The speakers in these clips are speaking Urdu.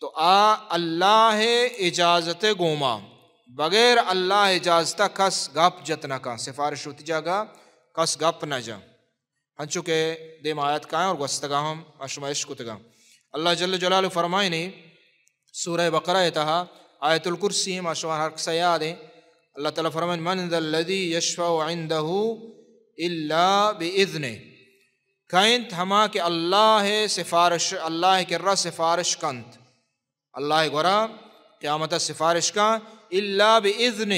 تو آ اللہ اجازت گوما بغیر اللہ اجازت کس گپ جتنا کا سفارش ہوتی جا گا کس گپ نہ جا ہن چکے دے مایت کا اور گستگا ہم اشمائش کتگا اللہ جل جلال نے سورہ بقرہ اتہا آیت الکرسی ہم آشمہ حرق سیاد ہیں اللہ تعالیٰ فرمائے من ذا و عہند ہو اللہ بدن کنت ہماں کہ اللہ سفارش اللہ کر سفارش کنت اللہ گورا قیامت سفارش کا اللہ بزن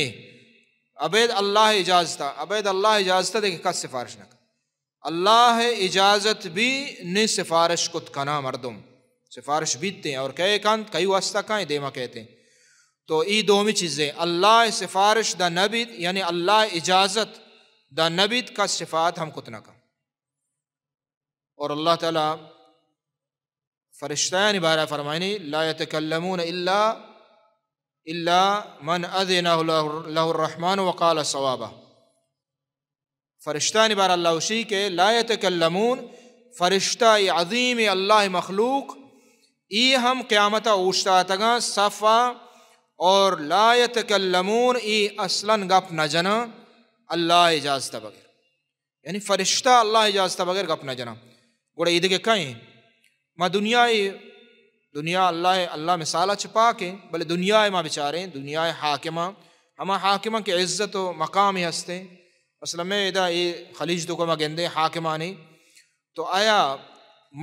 عبید اللہ اجازت عبید اللہ اجازتہ کا سفارش نہ اللہ اجازت بھی سفارش کت کنا مردم سفارش بیتتے ہیں اور کہے کان کئی واسطہ کہیں دیما کہتے ہیں تو ای دومی چیزیں اللہ سفارش دا نبید یعنی اللہ اجازت دا نبیت کا صفات ہم کتنا کا اور اللہ تعالیٰ فرشتہ بارہ فرمائنی لا يتكلمون الا الا من اذن له الرحمن وقال الرحمٰن فرشتہ نے بارہ اللہ اسی کے لا یتکلمون فرشتہ عظیم اللہ مخلوق ای ہم قیامت اوشتا تگا صفا اور لا يتكلمون ای اصلا گپ نہ جنا اللہ اجازت بغیر یعنی فرشتہ اللہ اجازت بغیر گپ نہ جنا گوڑے عید کے کہیں ماں دنیا دنیا اللہ اللہ میں سالہ کے بلے دنیا ماں بیچارے ہیں دنیا حاکمہ ہما حاکمہ کے عزت و مقام ہستے ہیں میں ادا یہ خلیج دو گندے حاکمہ نے تو آیا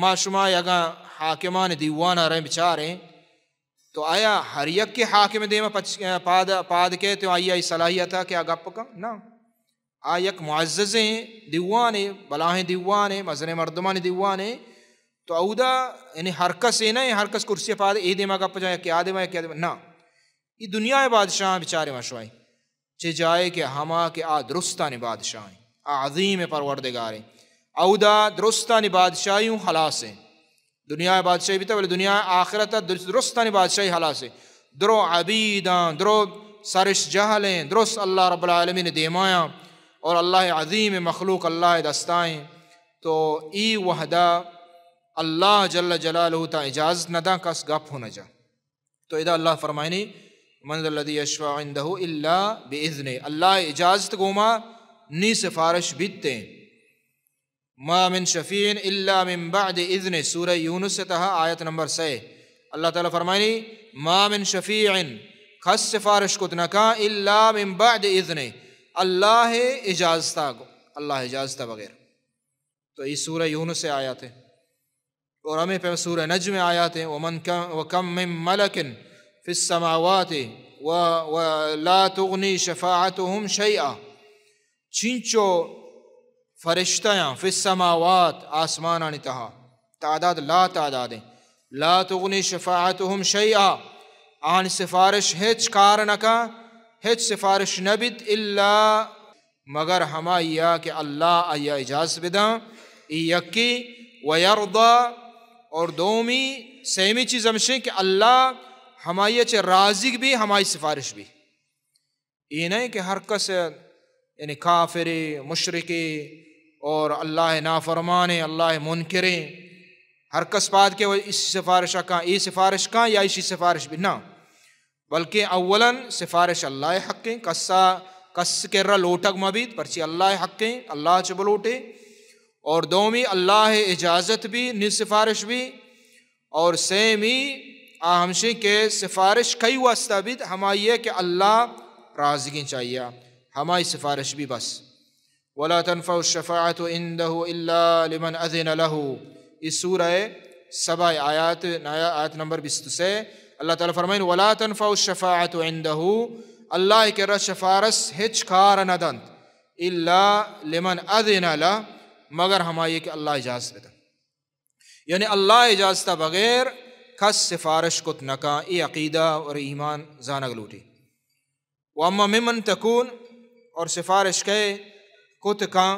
ماں شما یگا حاکمہ نے دیوانہ رہے بیچارے ہیں تو آیا ہر یک کے حاکم دے مچ پاد کے تو آئی ہے کہ گپ کا نا آ یک معززیں دیوانے بلاہیں دیوانے مزن مردمان دیوانے تو اودا یعنی ہرکس ہے نہ ہرکس کرسی پا دے اے دماغ پیا دما کیا دما نہ یہ دنیا ہے بادشاہ بے چارے شوائیں چہ جائے کہ ہما کہ آ درستان بادشاہیں آ عظیم پروردگاریں اودا درستہ درستان بادشاہ خلاص ہیں دنیا بادشاہ بھی تھا بولے دنیا آخرت درستان بادشاہی حلٰ سے درو عبیداں درو سرش جہلیں درست اللہ رب العالمین نے اور اللہ عظیم مخلوق اللہ دستائیں تو ای وحدہ اللہ جل جلالہ تا اجازت ندا کس گپ ہونا جا تو ادا اللہ فرمائنی منظ عنده اللہ بزن اللہ اجازت گوما نی سفارش ما من شفیع اللہ تہا آیت نمبر سے اللہ تعالی فرمائنی من شفیع اللہ اذن اللہ اجازتہ اللہ اجازتہ بغیر تو یہ سورہ یونس سے آیات ہے اور ہمیں پہ سورہ نجم میں آیات ہیں ومن کم وکم من مَلَكٍ فِي السماوات ولا تُغْنِي شفاعتهم شَيْئًا چنچو فرشتیاں فی السماوات آسمان انتہا تعداد لا تعداد ہیں لا تُغْنِي شفاعتهم شَيْئًا آن سفارش ہیچ کار ہیچ سفارش نبیت الا مگر ہما یا کہ اللہ ایا اجازت بدا یکی ويرضى اور دومی سیمی چیز ہمشے ہیں کہ اللہ ہمائی اچھے رازق بھی ہماری سفارش بھی یہ نہیں کہ ہر کس یعنی کافر مشرقی اور اللہ نافرمان اللہ ہر کس بات کے وہ اس سفارش کہاں یہ سفارش کہاں یا اسی سفارش بھی نہ بلکہ اولاً سفارش اللہ حق ہیں قصہ قص کر ر لوٹک مبید پرچی اللہ حق اللہ چب لوٹیں اور دومی اللہ اجازت بھی نی سفارش بھی اور سیمی آہمشی کے سفارش کئی واسطہ بھی ہماری ہے کہ اللہ رازگی چاہیے ہمائی سفارش بھی بس ولا تنفع الشفاعت عنده الا لمن اذن له اس سورہ سبع آیات آیت نمبر سے اللہ تعالیٰ فرمائن ولا تنفع الشفاعت عنده اللہ کے شفارس ہچ خارن اللہ لمن اذن له مگر ہماری کہ اللہ اجازت بدن یعنی اللہ اجازتہ بغیر کس سفارش کت نکا اے عقیدہ اور ایمان زانگ لوٹی و اما ممن تکون اور سفارش کے کت کا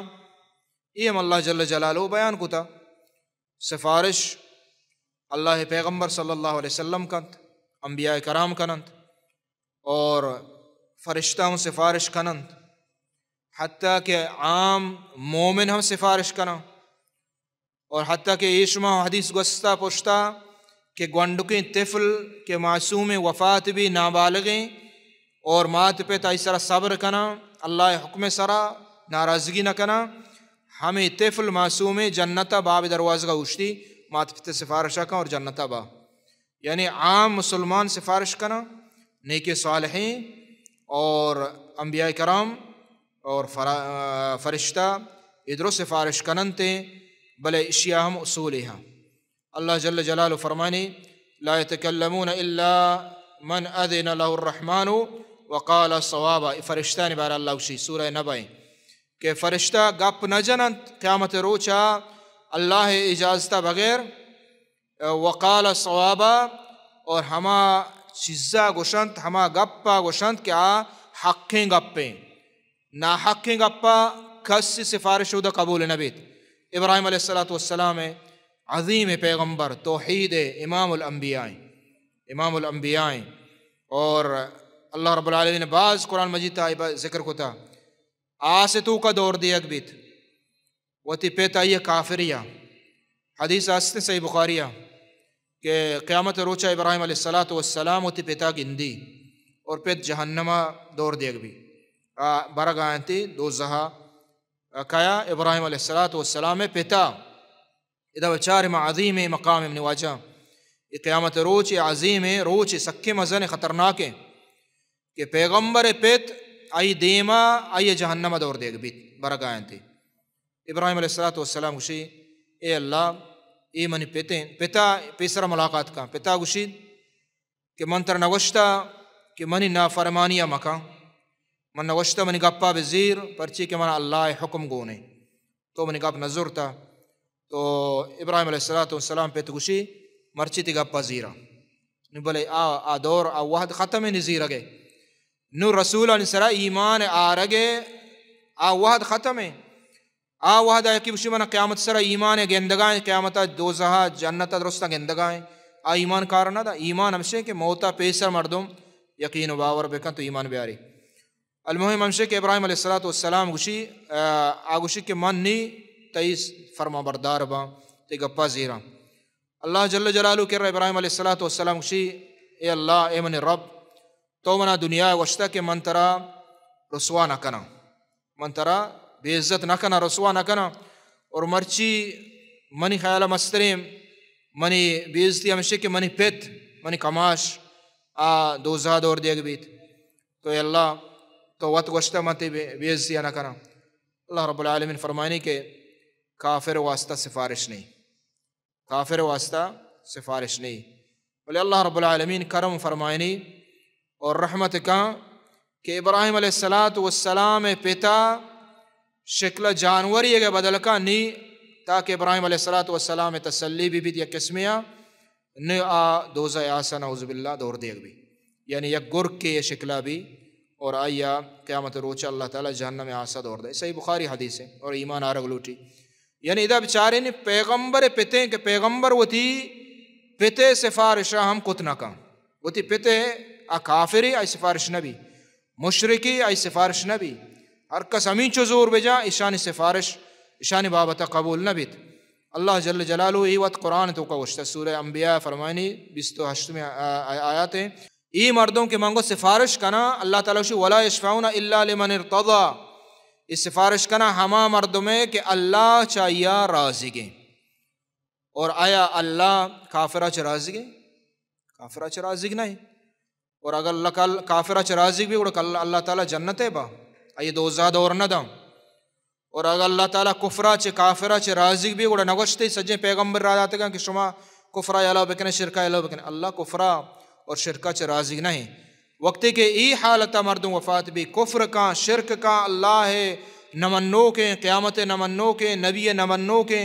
اللہ جل جلال و بیان کتا سفارش اللہ پیغمبر صلی اللہ علیہ وسلم کنت انبیاء کرام کنند اور فرشتہ سفارش کنند حتیٰ کہ عام مومن ہم سفارش کرا اور حتیٰ کہ ایشما حدیث گستہ پشتہ کہ گونڈکیں طفل کے معصوم وفات بھی نابالغیں اور مات پہ طرح صبر کنا اللہ حکم سرا ناراضگی نہ کنا ہمیں طفل معصوم جنتہ باب دروازہ کا اوشتی مات پہ سفارش رکھا اور جنتہ با یعنی عام مسلمان سفارش کنا نیک صالحیں اور انبیاء کرام और फ़रिश्ता इधरों से फारिश कनन ते भले इशिया हम उसूल यहाँ अल्लाह जल जलाल फरमानी ला तकलमून इल्ला मन अदिन रहमान वकाल सवाब फ़रिश्ता ने बार अल्लाह उशी सूर नबाई के फ़रिश्ता गप न जनन क़्यामत रोचा अल्लाह इजाज़ता बगैर वकाल सवाबा और हमा चीज़ा गोशंत हमा गप्पा गोशंत क्या हक़ें गप्पें ناحق اپا کس دا قبول نبیت ابراہیم علیہ السلام عظیم پیغمبر توحید امام الانبیائیں امام الانبیائیں اور اللہ رب العالمین بعض قرآن مجید اب ذکر کتا آسے تو کا دور دیا گبیت وتی پیتا یہ کافریہ حدیث آست صحیح بخاریہ کہ قیامت روچہ ابراہیم علیہ السلام وتی پیتا گندی اور پیت جہنمہ دور دیا گبیت بر دو زہا کیا ابراہیم علیہ السلات و السلام پتا ادا و عظیم مقام امن واجہ اے قیامت روچ عظیم روچ سکے مزن خطرناک کہ پیغمبر پیت آئی دیما آئی جہنم دور دیگ بیت برگائیں تھی ابراہیم علیہ السلاۃ والسلام السلام اے اللہ اے منی پیتیں پتا پیسرا ملاقات کا پتا گشید کہ منتر نوشتہ کہ منی نافرمانیہ فرمانیا مکاں من گپا پرچی کے من اللہ حکم گونے تو من گپ نظر تھا تو ابراہیم علیہ السلاۃ السلام پہ تشی مرچی تی گپا زیرا نلے آ آ دور آ وحد ختم نظیر گے السلام ایمان آ رگے آ وحد ختم ہے آ وحد ہے کہ من قیامت ایمان گندگائیں دو زہاد جنت درست گندگائیں آ ایمان تھا ایمان ہمشے کہ موتا پیسر مردم یقین و باور بکن تو ایمان بیاری المهم امشه کے ابراہیم علیہ السلام گوشی آگوشی کے من نی طس فرما بردار باں گپا زیرا اللہ جل کر الر ابراہیم علیہ السلام وسلام اے اللہ اے من رب تو منہ دنیا گشتہ کے ترہ رسوا نہ کنا من ترہ بے عزت نہ کنا رسوا نہ کنا اور مرچی منی خیال مستریم منی بے عزتی ہمشہ کے منی پیت منی کماش آ دوزہ دور اور دیگ بیت تو اے اللہ تو وط گوشت مت ویز دیا نہ کرا اللہ رب العالمین فرمانی کہ کافر واسطہ سفارش نہیں کافر واسطہ سفارش نہیں بولے اللہ رب العالمین کرم فرمائنی اور رحمت کا کہ ابراہیم علیہ السلاۃ والسلام پتا شکل جانوری کے کہ بدل کا نی تاکہ ابراہیم علیہ السلاۃ والسلام تسلی بھی بھی دیا نی آ دوزۂ آسن عزب اللہ دور دیگ بھی یعنی یک گرک کے یہ شکلہ بھی اور آیا قیامت روچہ روچا اللہ تعالیٰ جہنم میں آسا دور دے صحیح بخاری حدیث ہے اور ایمان آرگ لوٹی یعنی بچارے نے پیغمبر پتے کہ پیغمبر وہ تھی پتے سفارشہ ہم کتنا کا وہ تھی پتے آ کافری آئی سفارش نبی مشرقی آئی سفارش نبی ہر کس امین چو زور بجا ایشان سفارش ایشان بابت قبول نبی اللہ جل جلالو ایوت قرآن تو وشتہ سورہ انبیاء فرمانی بیس تو ہشت میں آیات ہیں ای مردوں کے مانگو سفارش کنا اللہ تعالیٰ ولا اللہ لمن ارتضا اس سفارش کنا ہما مردوں میں کہ اللہ راضی گے اور آیا اللہ کافرہ چ گے کافرہ چ گے نہیں اور اگر اللہ کل کافرہ چ رازک بھی اللہ تعالیٰ جنت ہے با آئی اور نہ دا اور اگر اللہ تعالیٰ کفرہ چ کافرہ چ رازق بھی اور نگوشتے سجے پیغمبر جاتے گا کہ شما کفرہ بکنے اللہ شرکا اللہ اللہ کفرہ اور شرکت راضی نہیں وقتی کے ای حالت مردم وفات بھی کفر کا شرک کا اللہ ہے نمنو کے قیامت نمنو کے نبی نمنو کے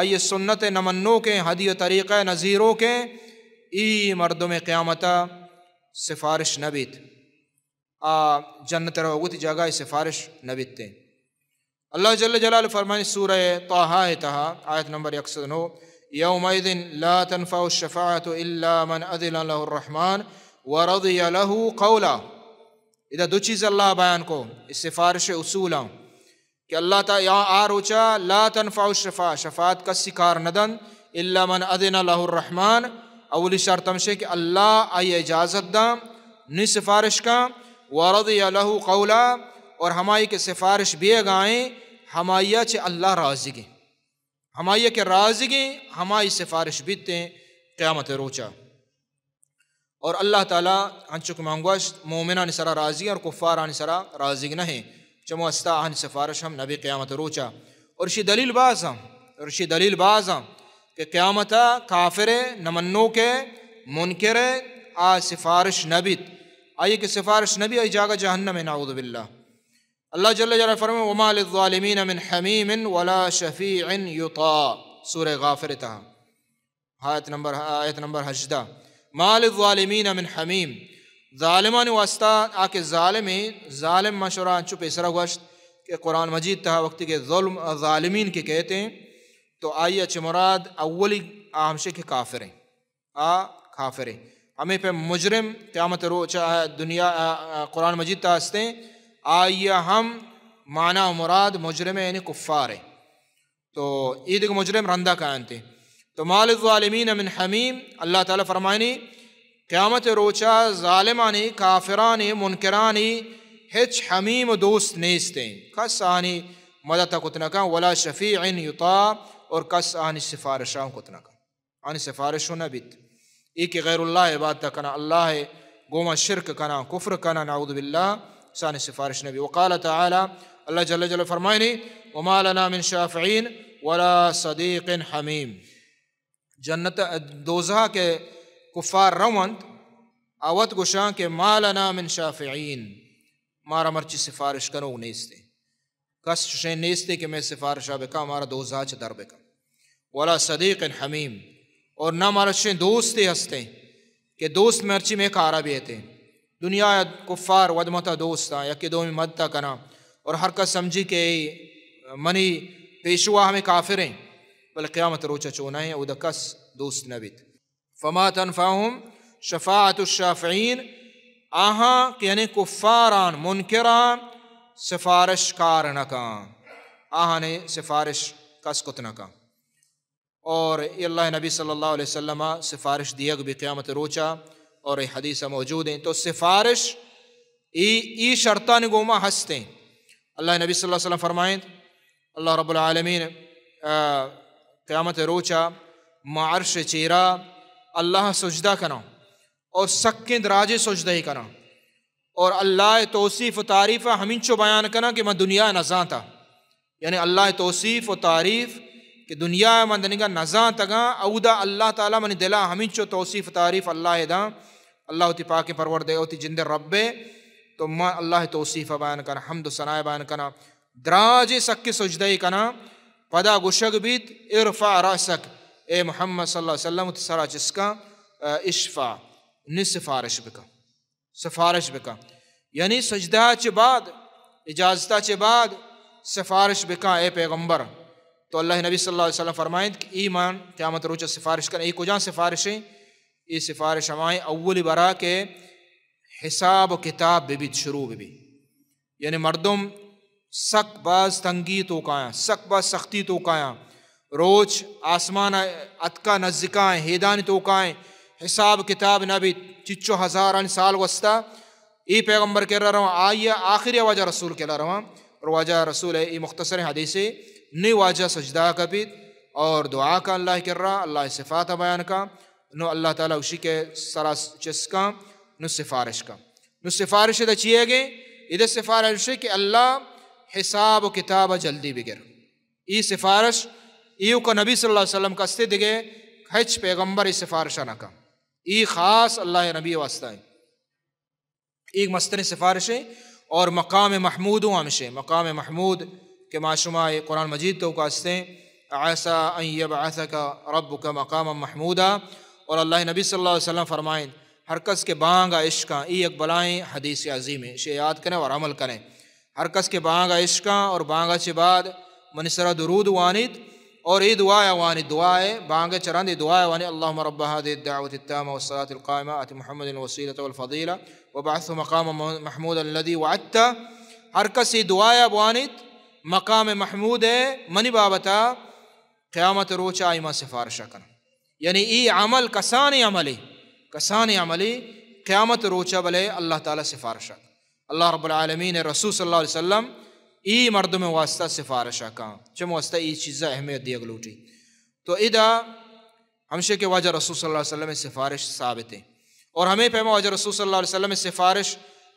آئیے سنت نمنو کے حدی و طریقہ نظیروں کے ای مردم قیامت سفارش نبیت آ جنت رو جگہ سفارش تے اللہ جل جلال فرمانی سورہ ہے تہا آیت نمبر نو یوم دن تنفع الشفاعت الا من علام له الرحمن له قولا ادھر دو چیز اللہ بیان کو اس سفارش اصولا کہ کہ اللہ یا آروچا لا تنفع لطن شفاعت کا سکار ندن شكار ندن الامن له الرحمن اولی شرط شرتمشي کہ اللہ آئی اجازت داں نی سفارش کا ورضی له قولا اور ہمائی کے سفارش گائیں ہمائیہ چھے اللہ راضگیں ہمائی کے رازگیں ہمائی سفارش بیتیں قیامت روچہ اور اللہ تعالیٰ ہنچک مانگوش مومنہ نسرا راضی اور قفارہان سرا رازگ نہ ہیں چمو استا آن سفارش ہم نبی قیامت روچا اور شی دلیل باز ہم اور شی دلیل باز ہم کہ قیامت کافر نمنو کے منکر آ سفارش نبیت آئیے کہ سفارش نبی آئی جاگا جہنم نعوذ باللہ اللہ جا فرم و مال ورالمین امن حمیم ولا شفیع تہا آیت نمبر آیت نمبر حجدہ مال الظالمین من حمیم ظالمان واسطہ آ کے ظالم ظالم مشورہ چپ اسرا گوشت کہ قرآن مجید تہا وقتی کے ظلم ظالمین کے کہتے ہیں تو آئی اچھ مراد اولی آمشے کے کافر ہیں آ ہیں ہمیں پہ مجرم قیامت روچہ دنیا قرآن مجید ہیں آئیے ہم و مراد مجرم یعنی کفار ہے تو عید مجرم رندہ کائن تھے تو مال ظالمین من حمیم اللہ تعالیٰ فرمائنی قیامت روچا ظالمانی کافرانی منکرانی ہچ حمیم دوست نیستیں کس آنی کتنا کتنکا ولا شفیع یطا اور کس آنی سفارشاں کتنا آنی سفارشو نبیت ایک غیر اللہ عبادت کنا اللہ گوما شرک کنا کفر کنا نعوذ باللہ سانی سفارش نبی وقال تعالی اللہ جل جل نہیں وما لنا من شافعین ولا صدیق حمیم جنت دوزہ کے کفار روند اوت گشاں کے ما لنا من شافعین مارا مرچی سفارش کنو نیستے کس کش نیستے کہ میں سفارش آبے کا مارا دوزہ چ دربے کا ولا صدیق حمیم اور نہ مارا شے دوستے ہستے کہ دوست مرچی میں کارا بھی اتیں دنیا کفار ودمتہ دوست دو میں مدتا کنا اور حرکت سمجھی کہ منی پیشوا ہمیں کافر ہیں بل قیامت روچا چونا ہے او کس دوست نبیت فما تنفاہم شفاعت الشافعین آہاں کہ آہاں یعنی کفاران منکران سفارش کار آہاں نے سفارش کس کت نکاں اور اللہ نبی صلی اللہ علیہ وسلم سفارش دیگ بھی قیامت روچا اور حدیثہ موجود ہیں تو سفارش ای شرطان گوما ہنستے اللہ نبی صلی اللہ علیہ وسلم فرمائیں اللہ رب العالمین قیامت روچا معرش چیرا اللہ سجدہ کرا اور راج سجدہ ہی کراں اور اللہ توصیف و تعریف ہمیں چو بیان کرا کہ میں دنیا نزاں تھا یعنی اللہ توصیف و تعریف کہ دنیا میں دنگا نزاں تگاں اودا اللہ تعالیٰ من دلا ہمیں چو توصیف و تعریف اللہ داں اللہ تی پاک پرور دے اوتی جند رب تو ما اللہ بیان بان حمد و دونائے بان کنا دراج سکی سجدے کنا پدا گشگ بیت را سک اے محمد صلی اللہ علیہ وسلم سرا جس کا اشفا نِ سفارش بکا سفارش بکا یعنی سجدہ بعد اجازتہ چے بعد سفارش بکا اے پیغمبر تو اللہ نبی صلی اللہ علیہ وسلم فرمائیں کہ ایمان قیامت روچہ سفارش کریں ای کان سفارشیں یہ سفارش ہمائیں اول برا کے حساب و کتاب بے شروع بھی یعنی مردم سک باز تنگی تو کائیں سک باز سختی تو کایاں روچ آسمان اتکا نزکائیں ہیدان تو کائیں حساب کتاب نہ بھی چچو ہزاران سال وسطی ای پیغمبر کہہ رہا رہوں آئیے آخری واجہ رسول کہہ رہا رہا اور واجہ رسول ہے ای مختصر حدیثی نی واجہ سجدہ کا بھی اور دعا کا اللہ کر رہا اللہ صفات بیان کا نو اللہ تعالیٰ اسی کے سرا چسکا سفارش کا نو دا چیئے گے ادھر سفارش ہے کہ اللہ حساب و کتاب جلدی بگر ای سفارش ایو کا نبی صلی اللہ علیہ وسلم کا دگے حج پیغمبر ای آنا کا ای خاص اللہ نبی واسطہ ہے مستنی سفارش ہے اور مقام محمود ہوں ہمشے مقام محمود کے معشمہ قرآن مجید تو کہاستے آیسہ ان یبعثک ربک مقام محمودہ اور اللہ نبی صلی اللہ علیہ وسلم فرمائیں ہرکس کے بانگا عشقاں ای اقبلائیں حدیث عظیم اسے یاد کریں اور عمل کریں ہرکس کے بانگا عشقاں اور بانگا منصرہ درود وانید اور یہ دعا وان دعا بانگ چرند دعا وانی اللہ مربا التامہ وسلاۃ القائمہ عط محمد الوسیۃۃۃ الفطیلہ وبعث مقام محمود الدی واحطہ حرکس یہ دعا بوانت مقام محمود منی بابتا قیامت روچا اِمہ سفارشہ کرنا یعنی ای عمل کسان عملی کسان عملی قیامت روچہ بلے اللہ تعالیٰ سفارشہ اللہ رب العالمین رسول صلی اللہ علیہ وسلم ای مردم واسطہ سفارشہ کان چم واسطہ ای چیزا اہمیت دی گلوٹی تو ادا ہمشے کے واجہ رسول صلی اللہ علیہ وسلم سفارش ثابت ہے اور ہمیں پہمہ واجہ رسول صلی اللہ علیہ وسلم سفارش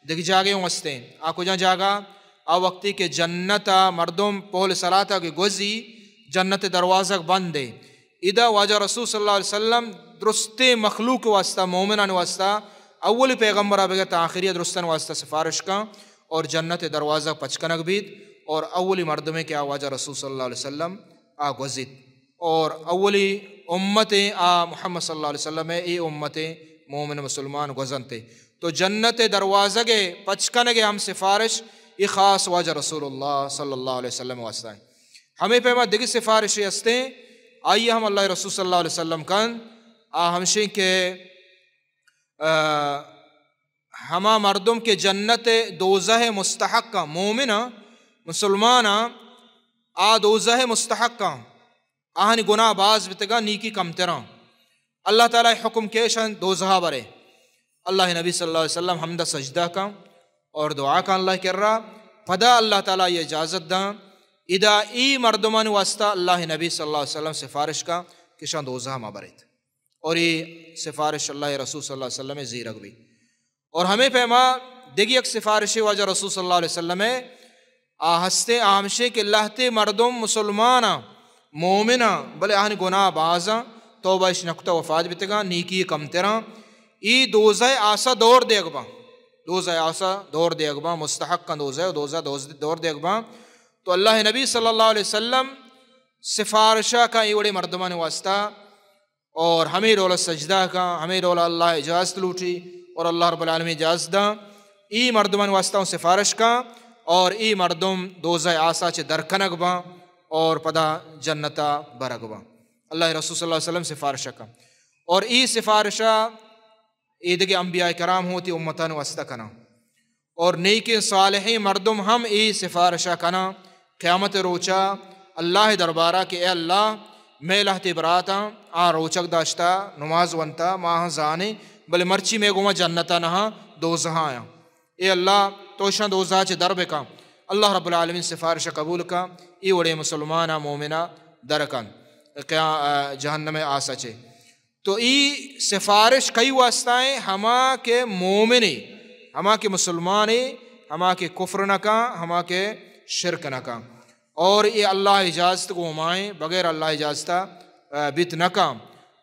دکھ جاگے ہیں آ کو جہاں جاگا آ وقتی کے جنت مردم پہل پول کے گوزی جنت دروازہ بند ہے ادا واجہ رسول صلی اللہ علیہ وسلم درست مخلوق واسطہ مومنان واسطہ اول پیغمبرہ تا آخری درستان واسطہ سفارش کا اور جنت دروازہ پچکنک بید اور اولی مردمے کے آواجہ واجہ رسول صلی اللہ علیہ وسلم سلّم آ اور اولی امتیں آ محمد صلی اللہ علیہ وسلم اے امتیں مومن مسلمان غزنت تو جنت دروازہ کے پچکنگ ہم سفارش یہ خاص واجہ رسول اللہ صلی اللہ علیہ وسلم واسطہ واسطہ ہمیں پیمہ دگی سفارش ہیں آئیے ہم اللہ رسول صلی اللہ علیہ وسلم کن آ ہمشی کے ہما مردم کے جنت دوزہ مستحق کا مومن مسلمان آ دوزہ مستحق کا آہن گناہ باز بتگا نیکی کم تراں اللہ تعالیٰ حکم کیشن شن برے اللہ نبی صلی اللہ علیہ وسلم حمدہ سجدہ کا اور دعا کا اللہ کر رہا پدا اللہ تعالیٰ یہ اجازت داں ادا ای مردمان واسطہ اللہ نبی صلی اللہ علیہ وسلم سفارش کا کشان دوزہ ہم برت اور یہ سفارش اللہ رسول صلی اللہ علیہ وسلم زی زیرغی اور ہمیں پیما دیگی ایک سفارش وجہ رسول صلی اللہ علیہ وسلم آہستے آمشے مردم مسلمان مومن بلے آہن گناہ بازاں توبہ اس نکتہ و بتگا نیکی کم ای دوزہ آسا دور دیکھ با دوزہ آسا دور دیکھ با مستحق کا دوزہ دوزہ دور دیکھ با تو اللہ نبی صلی اللہ علیہ وسلم سفارشہ کا یہ بڑے مردمان واسطہ اور ہمیں رولا سجدہ کا ہمیں اللہ اجازت لوٹی اور اللہ رب العالمین اجازت دا ای مردمان ہوں سفارش کا اور ای مردم دوزہ آسا چے درکنگ با اور پدا جنتا برگ با اللہ رسول صلی اللہ علیہ وسلم سفارشہ کا اور ای سفارشہ عید کے کرام ہوتی امتان واسطہ کنا اور نیک صالح مردم ہم ای سفارشہ کنا قیامت روچا اللہ دربارہ کہ اے اللہ میں لہت براتا ہاں، آ روچک داشتا نماز ونتا ماہ زانے بلے مرچی میں گوما جنتا نہا ہاں، دو آیا اے اللہ توشاں دوزہ چے دربے کا اللہ رب العالمین سفارش قبول کا ای وڑے مسلمانہ مومنہ درکن جہنم آسا چے تو ای سفارش کئی واسطائیں ہما کے مومنی ہما کے مسلمانی ہما کے کفرنکا کا کے شرک نکاں اور یہ اللہ اجازت کو ہمائیں بغیر اللہ اجازتہ بت نکاں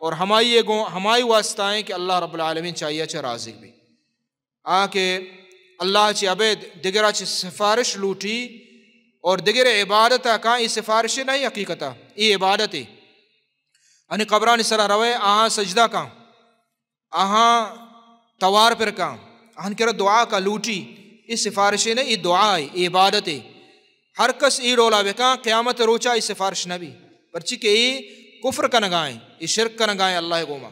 اور ہمائی یہ گو ہمائی واسطہ ہیں کہ اللہ رب العالمین چاہیے چا اچھا رازق بھی آ کہ اللہ دگرہ چی سفارش لوٹی اور دگر عبادتہ کہاں یہ سفارش نہیں حقیقت یہ عبادت ہے یعنی قبران سرا روے آہاں سجدہ کہاں آہاں توار پر کہاں اہن کہ دعا کا لوٹی یہ سفارش نہیں یہ دعا ہے یہ عبادت ہے ہر کس ای رولا بھکاں قیامت روچا ای سفارش نبی پرچی کہ ای کفر کا نگائیں ای شرک کا نگائیں اللہ گوما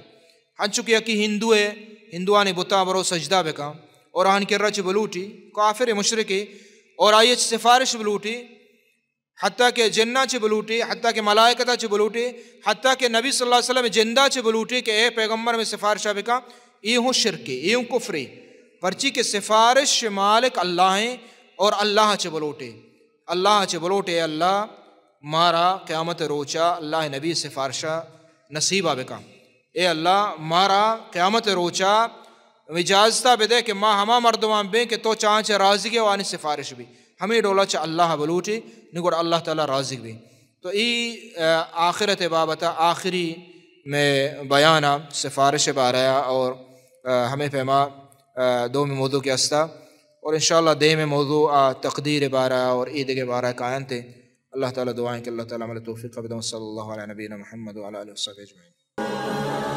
ہن چکے اکی ہندو ہے ہندوانی بتا برو سجدہ بھکاں اور آن کر رچ بلوٹی کافر مشرقی اور آئی سفارش بلوٹی حتیٰ کہ جنہ چ بلوٹی حتیٰ کہ ملائکتہ چ بلوٹی حتیٰ کہ نبی صلی اللہ علیہ وسلم جندہ چھ بلوٹی کہ اے پیغمبر میں سفارشہ بھکاں اے ہوں شرکی اے ہوں کفری پرچی کہ سفارش مالک اللہ ہیں اور اللہ چ بلوٹے اللہ چ بلوٹے اللہ مارا قیامت روچا اللہ نبی سفارشا نصیبہ بکا اے اللہ مارا قیامت روچا اجازتہ بے دے کہ ماں ہما مردماں بے کہ تو چاںچے رازق وانی سفارش بھی ہمیں ڈولا چ اللہ بلوٹی نگوڑ اللہ تعالیٰ رازق بھی تو ای آخرت بابتا آخری میں بیانہ سفارش بارایا اور ہمیں پیما میں مودو کے ستا اور انشاءاللہ دے میں موضوع آ تقدیر بارہ اور عید کے بارہ قائم تھے اللہ تعالیٰ دعائیں کہ اللہ تعالیٰ علیہ تحفی صلی اللہ علیہ نبین محمد وسلم